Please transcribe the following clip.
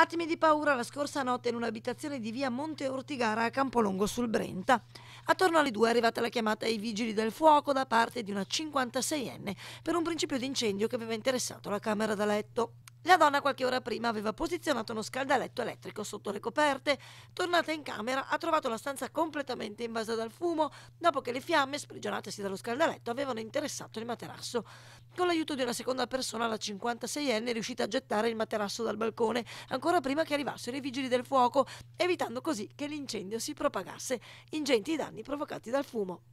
Attimi di paura la scorsa notte in un'abitazione di via Monte Ortigara a Campolongo sul Brenta. Attorno alle due è arrivata la chiamata ai vigili del fuoco da parte di una 56enne per un principio di incendio che aveva interessato la camera da letto. La donna qualche ora prima aveva posizionato uno scaldaletto elettrico sotto le coperte. Tornata in camera ha trovato la stanza completamente invasa dal fumo dopo che le fiamme, sprigionatesi dallo scaldaletto, avevano interessato il materasso. Con l'aiuto di una seconda persona la 56enne è riuscita a gettare il materasso dal balcone ancora prima che arrivassero i vigili del fuoco, evitando così che l'incendio si propagasse. Ingenti i danni provocati dal fumo.